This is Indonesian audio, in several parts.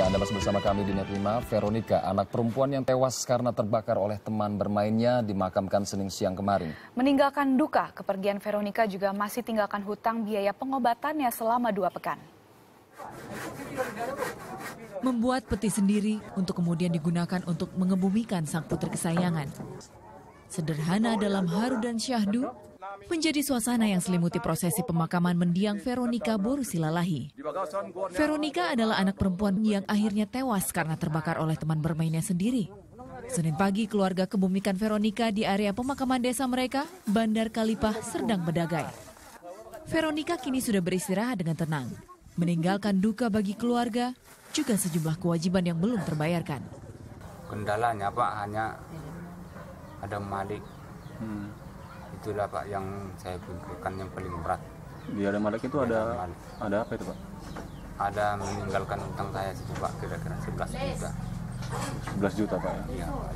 Ya, Anda masih bersama kami di Net 5. Veronica, anak perempuan yang tewas karena terbakar oleh teman bermainnya dimakamkan Senin siang kemarin. Meninggalkan duka, kepergian Veronica juga masih tinggalkan hutang biaya pengobatannya selama dua pekan. Membuat peti sendiri untuk kemudian digunakan untuk mengebumikan sang putri kesayangan. Sederhana dalam haru dan syahdu, menjadi suasana yang selimuti prosesi pemakaman mendiang Veronica Borusilalahi. Veronica adalah anak perempuan yang akhirnya tewas karena terbakar oleh teman bermainnya sendiri. Senin pagi, keluarga kebumikan Veronica di area pemakaman desa mereka, Bandar Kalipah, Serdang Bedagai. Veronica kini sudah beristirahat dengan tenang, meninggalkan duka bagi keluarga, juga sejumlah kewajiban yang belum terbayarkan. Kendalanya Pak hanya ada malik. Hmm itulah pak yang saya kumpulkan yang paling berat di ada Malik itu ada Malik. ada apa itu pak ada meninggalkan utang saya situ pak kira-kira 11 juta 11 juta pak ya, ya pak.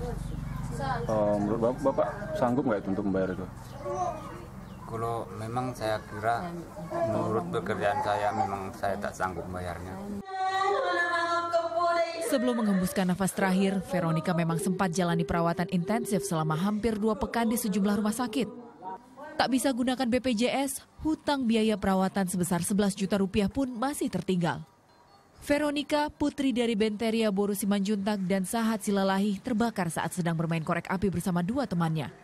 Oh, eh, menurut bapak, bapak sanggup nggak itu untuk membayar itu kalau memang saya kira menurut pekerjaan saya memang saya tak sanggup bayarnya Sebelum menghembuskan nafas terakhir, Veronica memang sempat jalani perawatan intensif selama hampir dua pekan di sejumlah rumah sakit. Tak bisa gunakan BPJS, hutang biaya perawatan sebesar 11 juta rupiah pun masih tertinggal. Veronica, putri dari Benteria Boru Simanjuntak dan Sahat Silalahi terbakar saat sedang bermain korek api bersama dua temannya.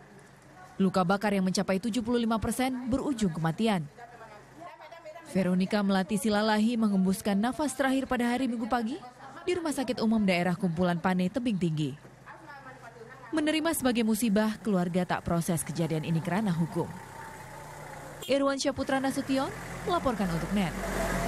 Luka bakar yang mencapai 75 persen berujung kematian. Veronica melatih Silalahi mengembuskan nafas terakhir pada hari Minggu pagi di Rumah Sakit Umum Daerah Kumpulan Pane Tebing Tinggi. Menerima sebagai musibah, keluarga tak proses kejadian ini kerana hukum. Irwan Syaputra Nasution melaporkan untuk NET.